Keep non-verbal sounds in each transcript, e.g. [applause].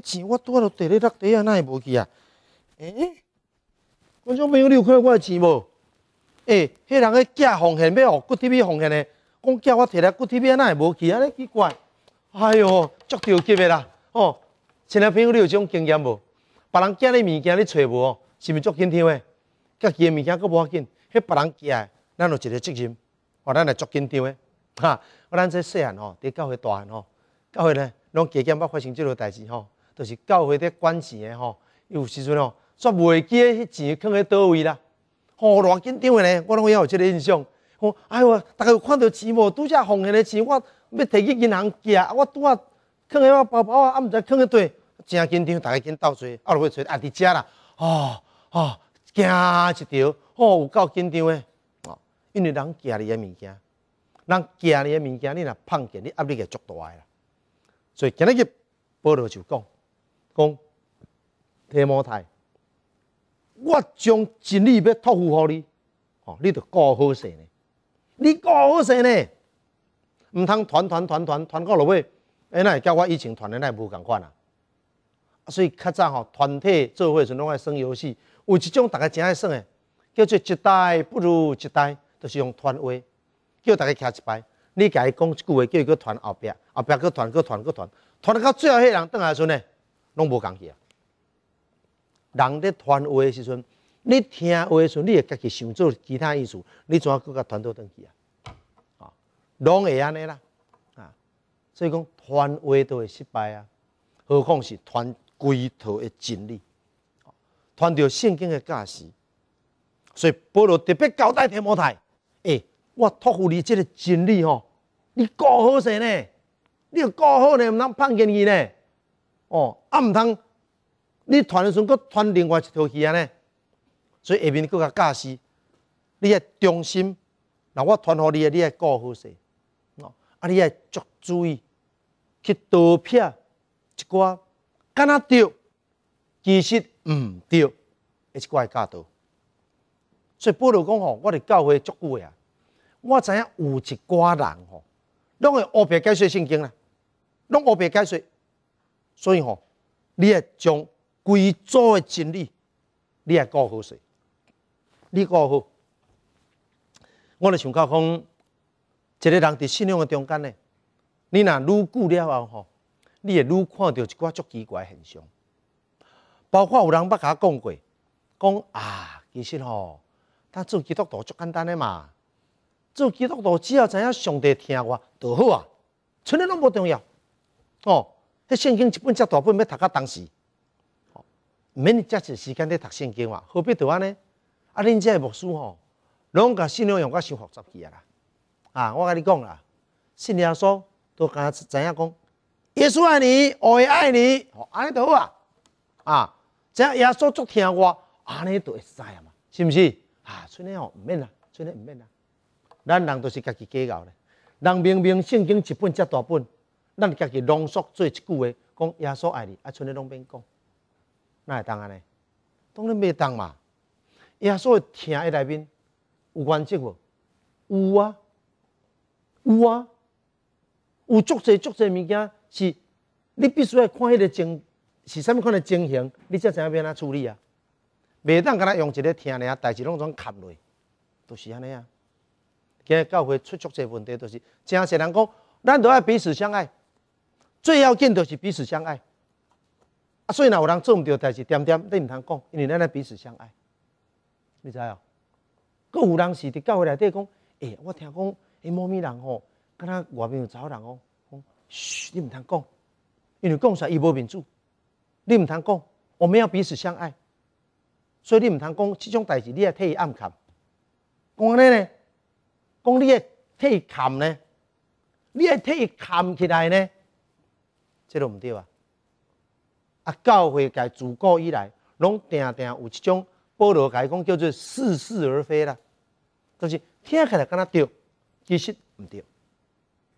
钱我拄啊都地里落地啊，哪会无去啊？哎，观众朋友，你有看到我的钱无？哎，迄人个假谎言不好，骨皮皮谎言的，讲假我地里骨皮皮哪会无去啊？奇怪？哎呦，足钓见的啦？哦，现在朋友你有种经验无？别人寄你物件你找无哦，是是足紧张的？家己的物件阁无要紧，迄别人寄的，咱有一个责任，咱来足紧张的。哈，咱这细汉吼，到教会大汉吼，教会咧。拢加减捌发生即落代志吼，著是搞迄个管钱的吼，伊有时阵吼，煞未记诶，迄钱囥喺倒位啦，吼，偌紧张诶咧，我拢有即个印象。吼，哎哟，逐个有看到钱无？拄则放下咧钱，我要摕去银行寄啊，我拄啊囥喺我包包啊，毋知囥喺底，真紧张，逐个紧倒揣，啊落尾揣啊伫遮啦，哦吼，惊一条，吼，有够紧张诶，吼，因为人寄你诶物件，人寄你诶物件，你若碰见，你压力会足大啦。所以今日去报道就讲，讲提摩太，我将尽力要托付予你，哦，你得顾好势呢，你顾好势呢，唔通团团团团团到落去，哎那交我以前团的那无同款啊，所以较早吼团体做会时拢爱耍游戏，有一种大家真爱耍的，叫做一代不如一代，就是用团话叫大家吃一摆。你家己讲一句话，叫伊去传后壁，后壁去传，去传，去传，传到最后迄人倒来时阵呢，拢无共去啊。人咧传话诶时阵，你听话诶时阵，你会家己想做其他意思，你怎啊搁甲传倒倒去啊？啊，拢会安尼啦，啊，所以讲传话都会失败啊，何况是传规套的真理，传到圣经的教示。所以保罗特别交代提摩太，哎。我托付你这个真理吼，你顾好势呢？你要顾好呢，毋通判见伊呢？哦，啊毋通你传的时阵，佮传另外一条鱼呢？所以下面佫较教事，你爱忠心，那我传互你，你爱顾好势，哦，啊，你爱足注意去多瞥一寡，敢若钓，其实唔钓，一寡教钓。所以保罗讲吼，我的教会足古啊。我知影有一寡人吼，拢会误别解说圣经啦，拢误别解说，所以吼，你会将规组诶真理，你会顾好势，你顾好，我咧想到讲，一个人伫信仰诶中间咧，你若愈久了后吼，你会愈看到一寡足奇怪嘅现象，包括有人捌甲我讲过，讲啊，其实吼，咱做基督徒足简单诶嘛。做基督徒，只要知影上帝听我就好啊，剩个拢无重要。哦，迄圣经一本遮大本，要读到当时，哦，免你遮济时间咧读圣经话，何必多安尼？啊，恁遮牧师吼，拢甲信仰用甲伤复杂起啊啦！啊，我甲你讲啦，信耶稣都敢知影讲，耶稣爱你，我会爱你，哦，安尼就好啊！啊，只要耶稣足听我，安尼就会使啊嘛，是毋是？啊，剩个吼毋免啦，剩个毋免啦。咱人都是家己计较咧。人明明圣经一本遮大本，咱家己浓缩做一句话，讲耶稣爱你，啊，剩咧拢免讲，那会当安尼？当然袂当嘛。耶稣听诶内面有原则无？有啊，有啊，有足侪足侪物件是，你必须要看迄个情是啥物款的情形，你才影要安怎处理啊？袂当敢若用一个听尔，代志拢总砍落，都是安尼啊。今日教会出足个问题，就是真些人讲，咱都要彼此相爱，最要紧就是彼此相爱。啊，所以若有人做毋到，代志，点点你毋通讲，因为咱咧彼此相爱，你知啊？各有人是伫教会内底讲，诶，我听讲，诶，某咪人吼，跟若外面有查某人哦，嘘，你毋通讲，因为讲啥伊无面子，你毋通讲，我们要彼此相爱，所以你毋通讲即种代志，你也替伊暗含讲尼咧呢？讲你诶体些词呢，你诶体些词起来呢，这都唔对啊！啊，教会界自古以来，拢定定有一种罗萝，讲叫做似是而非啦，就是听起来敢他对，其实唔对。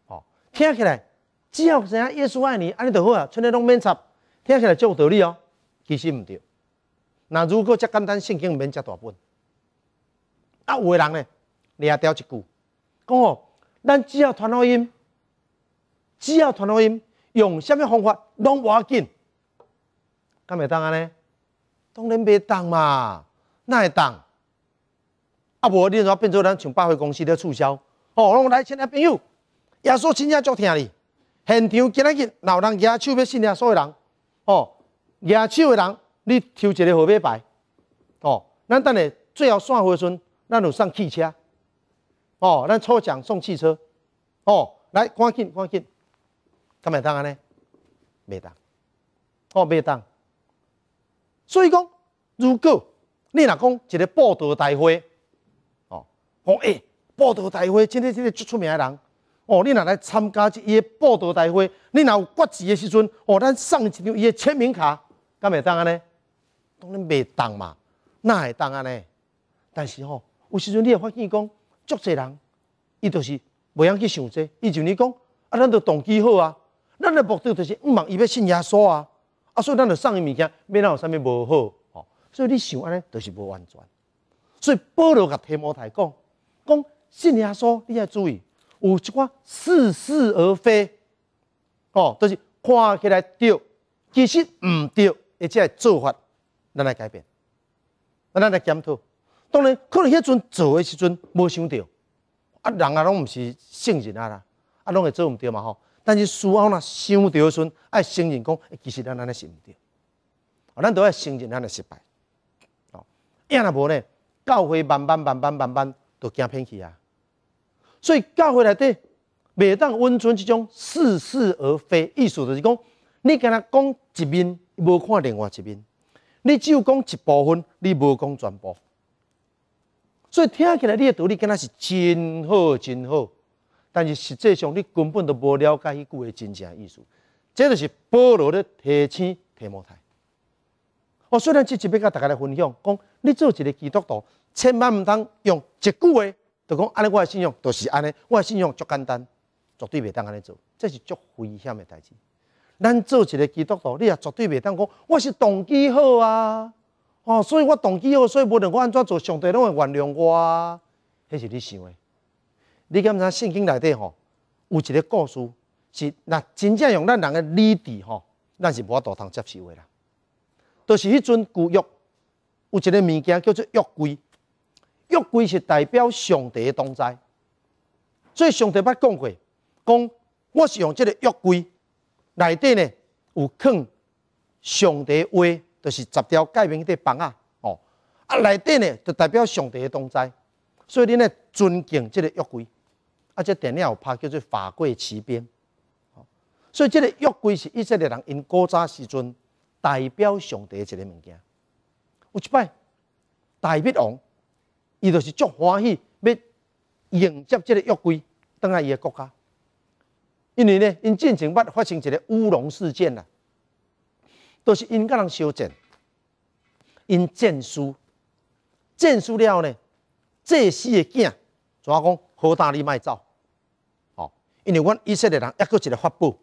哦，听起来只要影耶稣爱你，安尼就好啊，像咧拢免插，听起来真有道理哦，其实唔对。那如果遮简单，圣经毋免遮大本。啊，有个人呢，掠掉一句。讲哦，咱只要传录音，只要传录音，用什么方法拢无要紧？敢袂当安尼？当然袂当嘛，那会当？啊无你若变做咱像百货公司咧促销，哦，拢来亲来朋友，亚叔亲家足听哩。现场今仔日老人举手要信耶所有人，哦，举手的人你抽一个号码牌，哦，咱等下最后散会阵，咱著上汽车。哦，咱抽奖送汽车，哦，来赶紧赶紧，他买单安呢，没单，哦，没单。所以讲，如果你若讲一个报道大会，哦，哦，哎，报道大会，今天这个最出名的人，哦，你若来参加这个报道大会，你若有骨气的时阵，哦，咱送一张伊的签名卡，干没当安尼？当然没当嘛，哪会当啊？呢，但是哦，有时阵你会发现讲。足侪人，伊就是袂用去想这，伊像你讲，啊，咱要动机好啊，咱的目的就是，毋忙伊要信耶稣啊，啊，所以咱要送伊物件，免让有啥物无好，吼，所以你想安尼，都是无完全。所以保罗甲提摩太讲，讲信耶稣，你要注意，有一寡似是而非，哦，都是看起来对，其实毋对，而且做法咱来改变，咱来检讨。当然，可能迄阵做诶时阵无想到，啊，人啊拢毋是圣人啊啦，啊，拢会做毋对嘛吼。但是事后若想到时阵，爱承认讲，其实咱安尼是毋对，啊，咱都要承认咱诶失败。哦，样若无呢，教会慢慢、慢慢、慢慢都行偏去啊。所以教会内底袂当温存即种似是而非，意思就是讲，你敢若讲一面，无看另外一面，你只有讲一部分，你无讲全部。所以听起来你的道理跟是真好真好，但是实际上你根本都无了解迄句话真正意思，这就是暴露的提醒提摩太。我虽然这是要甲大家来分享，讲你做一个基督徒，千万唔通用一句话，就讲安尼我的信仰就是安尼，我的信仰足简单，绝对袂当安尼做，这是足危险的代志。咱做一个基督徒，你也绝对袂当讲我是动机好啊。哦，所以我动机好，所以无论我安怎做，上帝拢会原谅我。迄是你想诶，你敢知圣经内底吼有一个故事，是那真正用咱人的理智吼，咱是无法度通接受诶啦。著是迄阵古约有一个物件叫做约柜，约柜是代表上帝的同在。所以上帝捌讲过，讲我是用这个约柜内底呢有藏上帝话。就是十条盖面一块板仔哦，啊内底呢，就代表上帝的同在，所以恁呢尊敬这个约柜，啊，这电影有拍叫做《法国奇兵》，哦，所以这个约柜是以色列人因古早时阵代表上帝一个物件。有一摆，大卫王，伊就是足欢喜要迎接这个约柜，当来伊的国家，因为呢，因进前捌发生一个乌龙事件啦。都是因甲人修建，因战死。战死了后呢，这四个囝，怎讲？何大力卖走？哦，因为阮以色列人还阁一个法宝，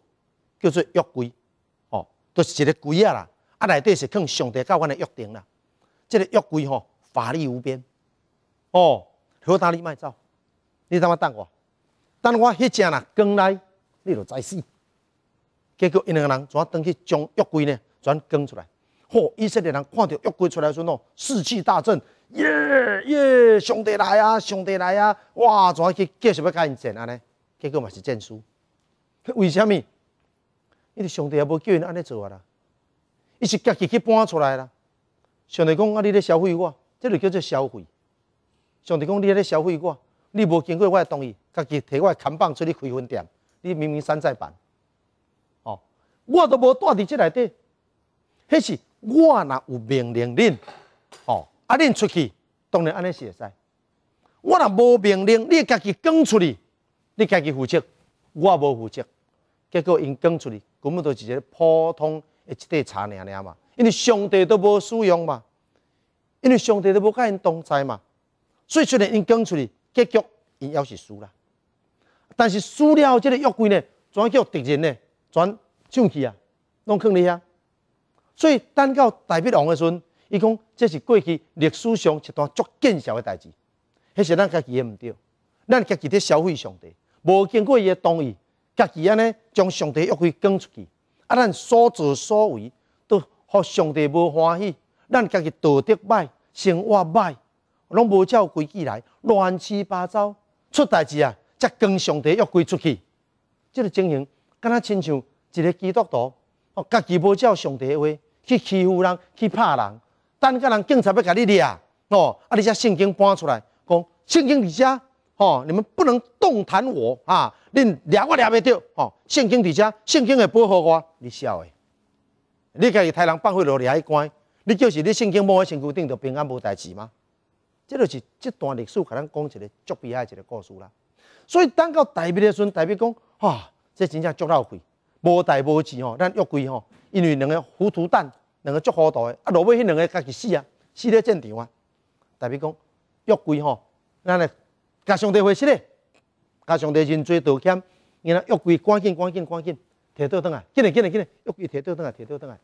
叫做约柜。哦，都是一个柜啊啦，啊内底是肯上帝交阮的约定啦。这个约柜吼，法力无边。哦，何大力卖走？你等我等我，等我，只我光来，你就再死。结果因两个人怎啊，等去将约柜呢？全跟出来，嚯！以色列人看到约柜出来的时阵喏，士气大振，耶耶，上帝来啊，上帝来啊，哇，怎去继续要甲因战安尼？结果嘛是战输。[laughs] 为什么？因为上帝也无叫因安尼做啊啦，伊是家己去搬出来啦。上帝讲，啊，你咧消费我，这就叫做消费。上帝讲，你咧消费我，你无经过我同意，家己摕我扛棒出去开分店，你明明山寨版，哦，我都无带伫即内底。迄是我若有命令恁，哦，啊恁出去，当然安尼是会使。我若无命令，你家己扛出去，你家己负责，我无负责。结果因扛出去，根本就是一个普通的一块茶尔尔嘛，因为上帝都无使用嘛，因为上帝都无甲因同在嘛，所以虽然因扛出去，结局因抑是输了。但是输了即这个玉圭呢，全叫敌人呢，全抢去啊，拢藏伫遐。所以等到大悲王的时阵，伊讲这是过去历史上一段足见笑的代志。那是咱家己的不对，咱家己在消费上帝，无经过伊的同意，家己安尼将上帝约会讲出去，啊，咱所作所为都互上帝无欢喜，咱家己道德歹，生活歹，拢无照规矩来，乱七八糟出代志啊，才跟上帝约会出去。这个情形敢若亲像一个基督徒。哦，家己无照上帝的话去欺负人，去拍人，等甲人警察要甲你抓，哦，啊，你才圣经搬出来，讲圣经伫遮，哦，你们不能动弹我啊，恁抓我抓袂着，哦，圣经伫遮，圣经会保护我。你笑诶，你家己杀人放血落来去关，你就是你圣经摸喺身躯顶就平安无代志吗？即就是这段历史，甲咱讲一个足悲哀一个故事啦。所以等到大表的时阵，大表讲，啊，这真正足浪费。无代无志吼，咱约轨吼，因为两个糊涂蛋，两个作糊涂的，啊，落尾迄两个家己死啊，死咧战场啊。代表讲约轨吼，咱来加上帝回信咧，加上帝认罪道歉，然后约轨赶紧赶紧赶紧摕刀转来，紧诶紧诶紧诶，约轨摕刀转来摕刀转来。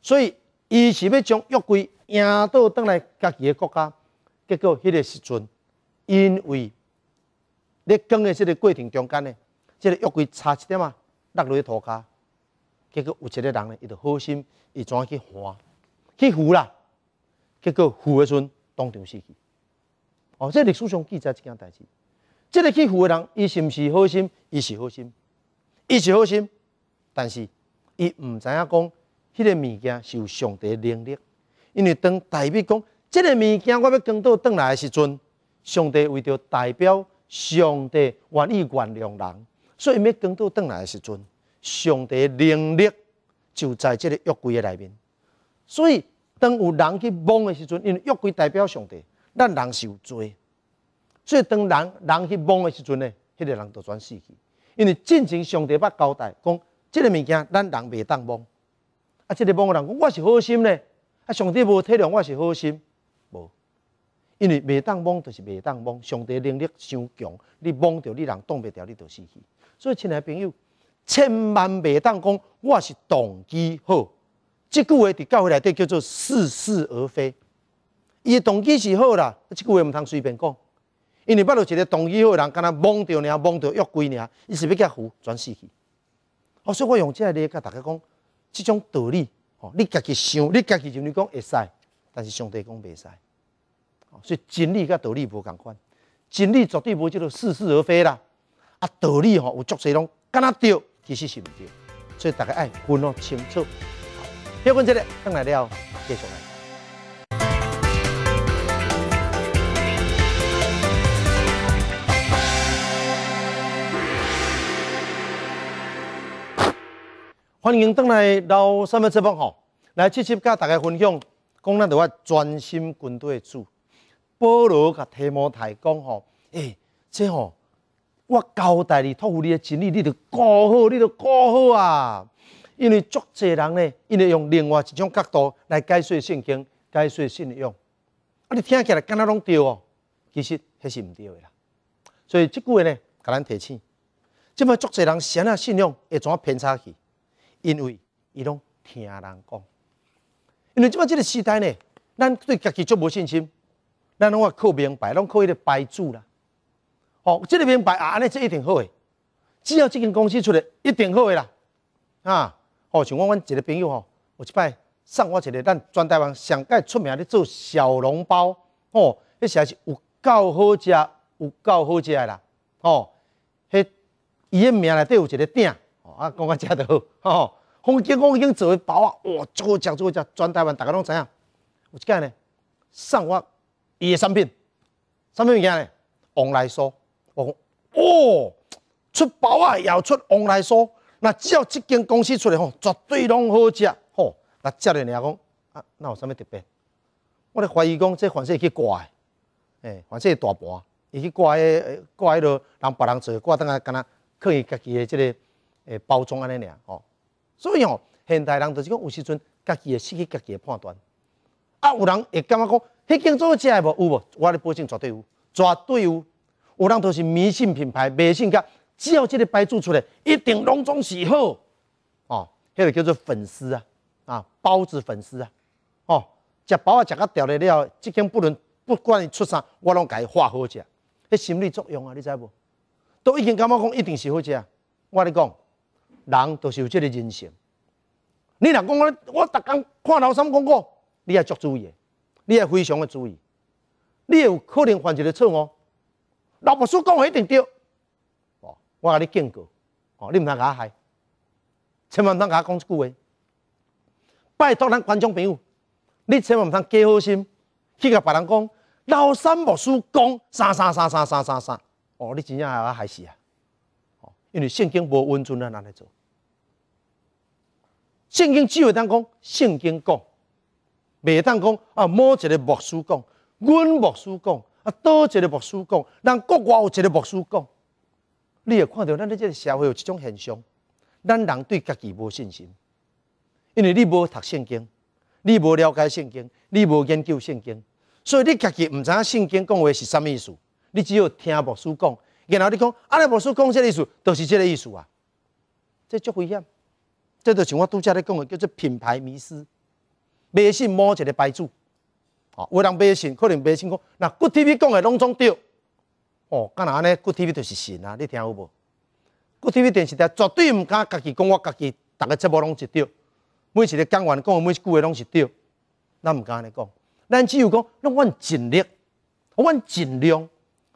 所以伊是要将约轨赢倒转来家己诶国家，结果迄个时阵，因为咧讲诶即个过程中间呢，即个约轨差一点啊。落落去涂骹，结果有一个人呢，伊就好心，伊怎啊去扶，去扶啦，结果扶的时阵当场死去。哦，这历史上记载一件代志，这个去扶的人，伊是毋是好心？伊是好心，伊是好心，但是伊毋知影讲，迄个物件是有上帝能力，因为当代表讲，这个物件我要更倒转来的时阵，上帝为着代表上帝愿意原谅人。所以，要光到回来的时阵，上帝的能力就在这个约柜的内面。所以，当有人去摸的时阵，因为约柜代表上帝，咱人是有罪。所以，当人人去摸的时阵呢，迄个人就全死去。因为进前上帝捌交代讲，即个物件咱人袂当摸。啊，即个摸的人讲我是好心呢，啊，上帝无体谅我是好心，无。因为袂当摸就是袂当摸，上帝能力太强，你摸到你人挡袂掉，你就死去。所以，亲爱的朋友，千万未当讲我是动机好，即句话伫教会内底叫做似是而非。伊的动机是好啦，即句话毋通随便讲，因为捌如一个动机好的人，敢若蒙着然后蒙到越轨，伊是要甲胡转死去。我所以我用即这里甲大家讲，即种道理，你家己想，你家己认为讲会使，但是上帝讲袂使。所以真理甲道理无共款，真理绝对无叫做似是而非啦。啊，道理吼有足侪，拢敢若对，其实是毋对，所以大家爱分哦清楚。好，歇分这里，等来了继续来。欢迎回来到三民直播号，来七七教大家分享，讲咱的话专心军队的主保罗甲提摩太讲吼，哎，这吼。我交代你，托付你的真理，你得顾好，你得顾好啊！因为足济人咧，因为用另外一种角度来解说圣经，解说信仰，啊，你听起来敢若拢对哦，其实迄是毋对的啦。所以即句话呢，甲咱提醒，即卖足济人啥啊信仰会怎偏差去，因为伊拢听人讲，因为即马即个时代呢，咱对家己足无信心，咱拢靠明白，拢靠迄个牌主啦。哦，这个品牌啊，安尼是一定好诶。只要这间公司出来，一定好诶啦。啊，哦，像我阮一个朋友吼，有一摆送我一个咱全台湾上界出名咧做小笼包，吼，迄时也是有够好食，有够好食个啦。哦，迄伊个名内底有一个鼎，啊，讲到遮就好，吼，风景风景做的包啊，哇，食，足好食，全台湾大家拢知影。有一间呢，上我伊个产品，产品物件呢，王来苏。哦，出包啊，要出王来收，那只要这间公司出来吼，绝对拢好食吼。那接着你讲啊，那有啥物特别？我咧怀疑讲，这凡是去挂诶，诶，凡是大盘，伊去挂诶，挂迄落人别人做，挂当下敢若靠伊家己的即个诶包装安尼尔吼。所以吼，现代人就是讲，有时阵家己会失去家己的判断。啊，有人会感觉讲，迄间做食诶无有无？我的保证绝对有，绝对有。有人都是迷信品牌，迷信个，只要这个牌做出来，一定拢总是好。哦。迄个叫做粉丝啊，啊包子粉丝啊，哦，食包啊食到掉了了，即间不论不管出啥，我拢改画好食。迄心理作用啊，你知不？都已经感觉讲，一定是好食。我咧讲，人都是有这个人性。你若讲我我逐天看老三广告，你也注意，你也非常的注意，你也有可能犯一个错误。老木书讲一定对，哦，我甲你警告，哦，你唔通甲我害，千万通甲我讲一句话，拜托咱观众朋友，你千万唔通假好心去甲别人讲老三无书讲三三三三三三三，哦，你真正害我害死啊！哦，因为圣经无温存咱安尼做，圣经只会当讲圣经讲，袂当讲啊某一个木书讲，阮木书讲。多一个牧师讲，人国外有一个牧师讲，你会看到咱即这个社会有一种现象，咱人对家己无信心，因为你无读圣经，你无了解圣经，你无研究圣经，所以你家己毋知影圣经讲话是啥意思，你只有听牧师讲，然后你讲，啊，那牧师讲即个意思，就是这个意思啊，这就危险，这就像我杜家咧讲的叫做品牌迷失，迷信某一个牌子。有人迷信，可能迷信。讲那国 TV 讲的拢总对，哦，干那安尼国 TV 就是神啊！你听好无？国 TV 电视台绝对毋敢家己讲，我家己逐个节目拢是对，每一个讲员讲的每一句话拢是对。咱毋敢安尼讲，咱只有讲，拢阮尽力，阮尽量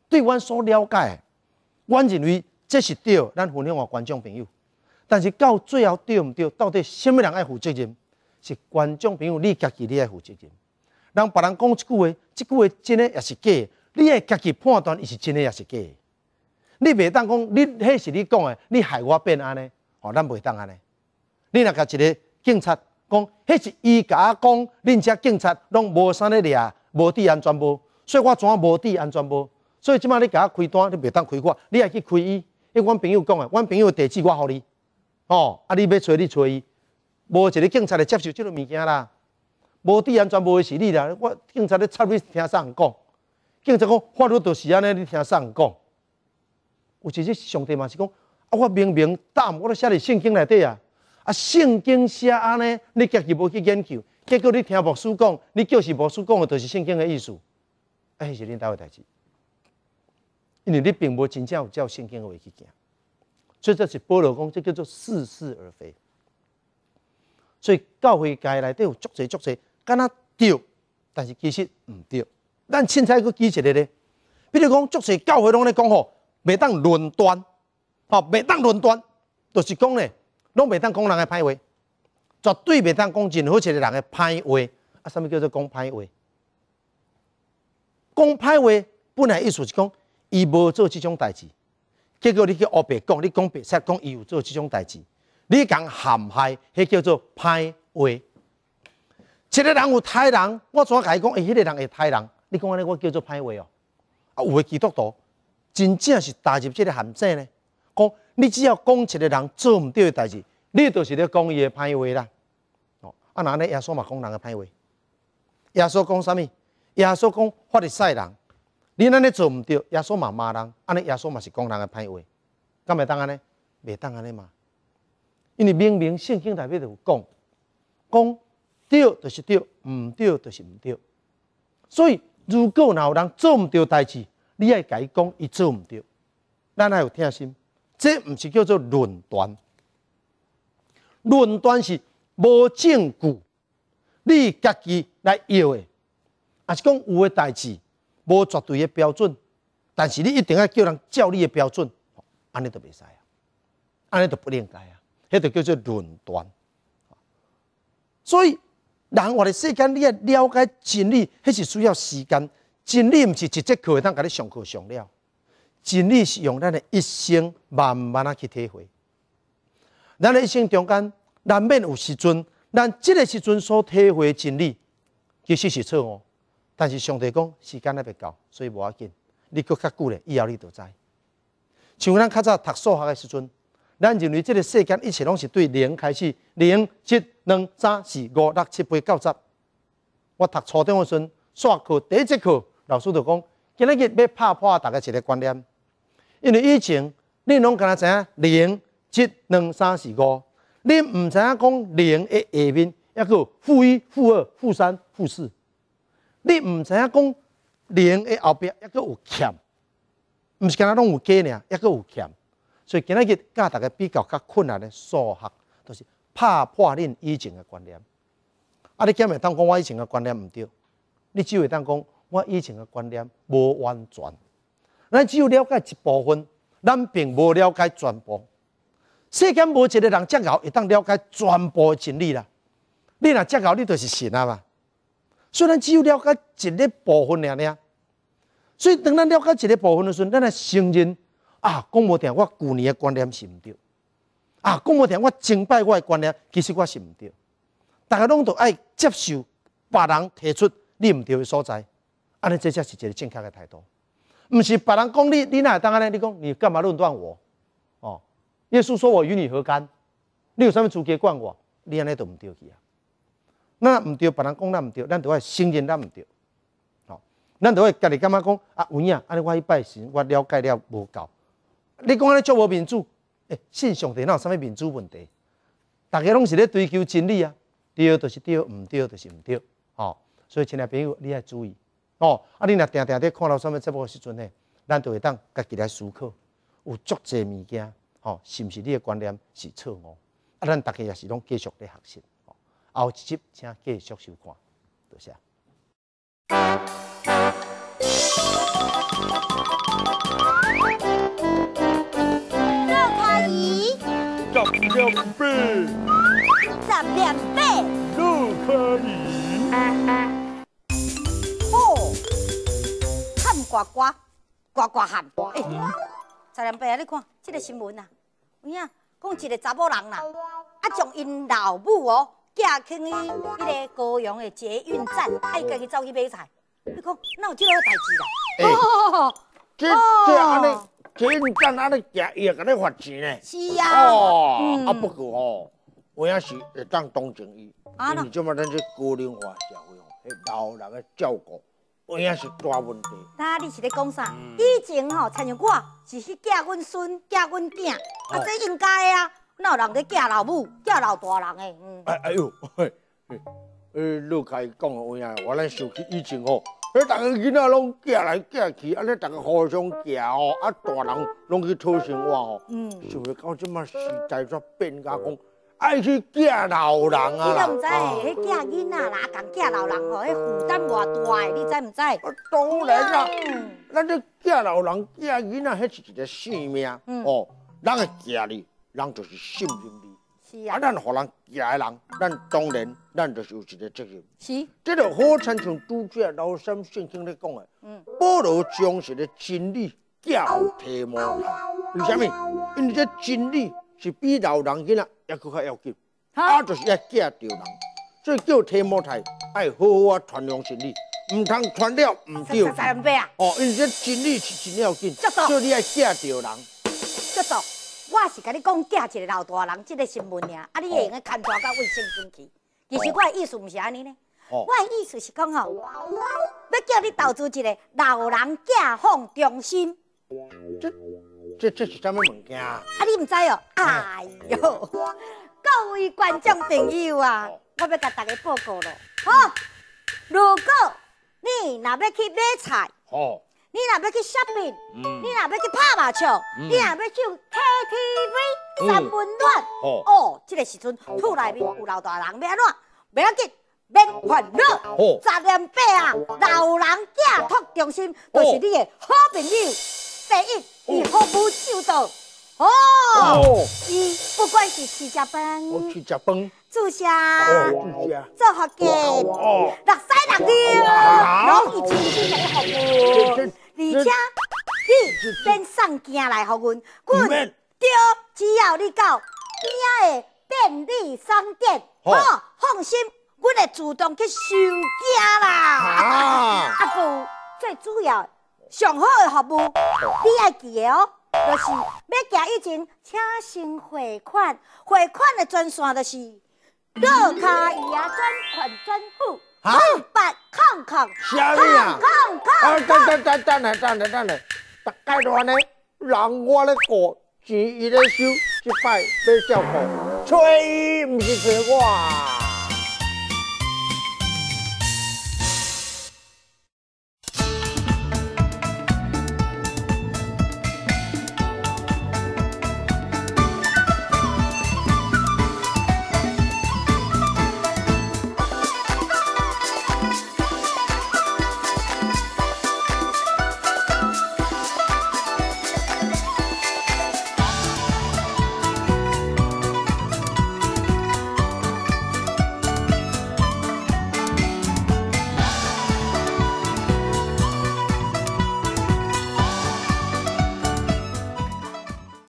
对阮所了解。阮认为这是对，咱分享给观众朋友。但是到最后对唔对，到底什么人爱负责任？是观众朋友，你家己你爱负责任。人别人讲即句话，即句话真诶也是假，你爱家己判断伊是真诶也是假。你袂当讲，你迄是你讲诶，你害我变安尼，吼咱袂当安尼。你若甲一个警察讲，迄是伊甲我讲，恁遮警察拢无啥咧掠，无戴安全帽，所以我怎啊无戴安全帽？所以即摆你甲我开单，你袂当开我，你爱去开伊。迄我朋友讲诶，我朋友地址我互你，哦，啊你要找你找伊，无一个警察来接受即落物件啦。无自安全无诶是你啦！我警察咧插你，听啥人讲？警察讲法律就是安尼，你听啥人讲？有阵日上帝嘛是讲啊，我明明，案我都写伫圣经内底啊！啊，圣经写安尼，你家己无去研究，结果你听牧师讲，你就是牧师讲的，就是圣经的意思，哎，是恁兜诶代志。因为你并无真正有照圣经话去行，所以这是波罗讲，这叫做似是而非。所以教会界内底有足侪足侪，敢若对，但是其实毋对。咱凊彩去记一个咧，比如讲，足侪教会拢咧讲吼，袂当论断，吼、哦，袂当论断，著是讲咧，拢袂当讲人诶歹话，绝对袂当讲任何一个人诶歹话。啊，啥物叫做讲歹话？讲歹话本来意思是讲，伊无做即种代志，结果你去黑白讲，你讲白，说讲伊有做即种代志，你讲陷害，迄叫做歹话。一个人有歹人，我怎解讲伊？迄个人会歹人？你讲安尼，我叫做歹话哦。啊，有诶，基督徒真正是踏入即个陷阱呢。讲你只要讲一个人做毋对诶代志，你就是咧讲伊诶歹话啦。哦，啊，那安尼耶稣嘛讲人诶歹话。耶稣讲啥物？耶稣讲法你赛人，你安尼做毋对，耶稣嘛骂人，安尼耶稣嘛是讲人诶歹话。敢会当安尼？未当安尼嘛，因为明明圣经内壁就有讲讲。对就是对，毋对就是毋对。所以如果有人做毋到代志，你爱伊讲伊做毋到，咱还有听心，这毋是叫做论断。论断是无证据，你家己来要诶，还是讲有诶代志无绝对诶标准，但是你一定要叫人照你诶标准，安尼都未使啊，安尼都不应该啊，迄就叫做论断。所以。人活的世间，你要了解真理，迄是需要时间。真理毋是一节课会当甲你上课上了，真理是用咱的一生慢慢啊去体会。咱的一生中间难免有时阵，咱即个时阵所体会的真理，其实是错误。但是上帝讲时间还未到，所以无要紧。你过较久咧，以后你就知。像咱较早读数学的时阵。咱认为这个世间一切拢是对零开始，零、一、两、三、四、五、六、七、八、九、十。我读初中时阵，数学第一节课老师就讲，今日要拍破大家一个观念，因为以前你拢敢若知影零、一、两、三、四、五，你毋知影讲零的下面一个负一、负二、负三、负四，你毋知影讲零的后壁抑个有欠，毋是敢若拢有加尔，抑个有欠。所以今日教大家比较较困难的数学，就是拍破恁以前的观念。啊！你今日当讲我以前的观念毋对，你只会当讲我以前的观念无完全。咱只有了解一部分，咱并无了解全部。世间无一个人则係会当了解全部真理啦。你若则晓，你就是神啊嘛。以然只有了解一个部分而已。所以当咱了解一个部分的时候，咱係承认。啊，讲无定我旧年嘅观念是毋对。啊，讲无定我前摆我嘅观念，其实我是毋对。大家拢都爱接受别人提出你毋对嘅所在，安尼这才是一个正确嘅态度。毋是别人讲你，你那当安尼？你讲你干嘛论断我？哦，耶稣说我与你何干？你有啥物资格管我？你安尼都毋对去啊？那毋对，别人讲咱毋对，咱就爱承认咱毋对。哦，咱就爱家己干嘛讲啊？有影安尼我去拜神，我了解了无够。你讲安尼足无民主？诶，信上帝哪有啥物民主问题？大家拢是咧追求真理啊，对就是对，唔对就是唔对，吼！所以亲爱朋友，你要注意哦。啊，你若定定咧看到啥物直播时阵呢，咱就会当家己来思考，有足济物件，吼，是毋是你的观念是错误？啊，咱大家也是拢继续咧学习，后集请继续收看，多谢。十两倍，六可以。哦，喊呱呱，呱呱喊。哎，十两倍啊！你看这个新闻啊，有影，讲一个查某人啦，啊，从因老母哦嫁去迄个高雄的捷运站，爱家己走去买菜。你讲，那有这个代志啦？哦，哦。钱干哪里夹？伊也给你发钱呢。是啊。啊不过吼，我也是会当同情伊。啊咯。你即么的是老龄化社会哦，迄老人的照顾，我也是大问题。那你是咧讲啥？以前吼，像我是去嫁阮孙、嫁阮囝，啊这应该啊，哪有人去嫁老母、嫁老大人诶？嗯。哎哎呦，嘿，呃，你开讲的我我来想起以前吼。诶，大家囡仔拢寄来寄去，安尼大家互相寄哦，啊，大人拢去讨生活哦。嗯。想会到即马时代煞变咖，讲爱去寄老人啊。你都唔知，迄寄囡仔啦，共寄老人哦，迄负担偌大你知毋知？当然啦，咱去寄老人、寄囡仔，迄是一个性命哦。人会寄你，人就是信任你。啊，咱互人爷的人，咱当然咱就有一个责任。是，这个好亲像拄姐老三先生咧讲的，嗯，保留真是的真理叫提膜台。为什么？因为这真理是比老人囝仔也佫较要紧。他就是要嫁对人，所以叫提膜台，爱好好啊传扬真理。唔通传了唔对，哦，因为这真理是真要紧，所以爱嫁对人。我是甲你讲寄一个老大人，即个新闻尔，啊，你会用诶牵转到卫生中去。其实我诶意思毋是安尼咧，我诶意思是讲吼，要叫你投资一个老人寄放中心。这这这是什么物件？啊，你毋知哦。哎哟，各位观众朋友啊，我要甲大家报告咯。好，如果你若要去买菜，哦。你若要去 shopping，你若要去拍麻将，你若要去 K T V，三温暖，哦，这个时阵厝内面有老大人，袂晓暖，袂晓急，免烦恼。十点八啊，老人寄托中心，就是你的好朋友。第一，伊服务周到。哦，伊不管是吃食饭，我去食饭，住下，住下，做活动，六西六天，拢有真心的服务。而且你免送件来给阮，阮对，只要你到边仔的便利商店，好、哦，放心，阮会自动去收件啦。还有 [laughs] 最主要上好的服务，你爱记得哦。就是要寄疫情，请先汇款，汇款的专线就是乐卡亚转款转付。好，反抗抗，小样，反抗抗。啊，等等等等来等来等，来，大概的话呢，让我的歌，只一个手，一摆在叫好，吹，不是吹我。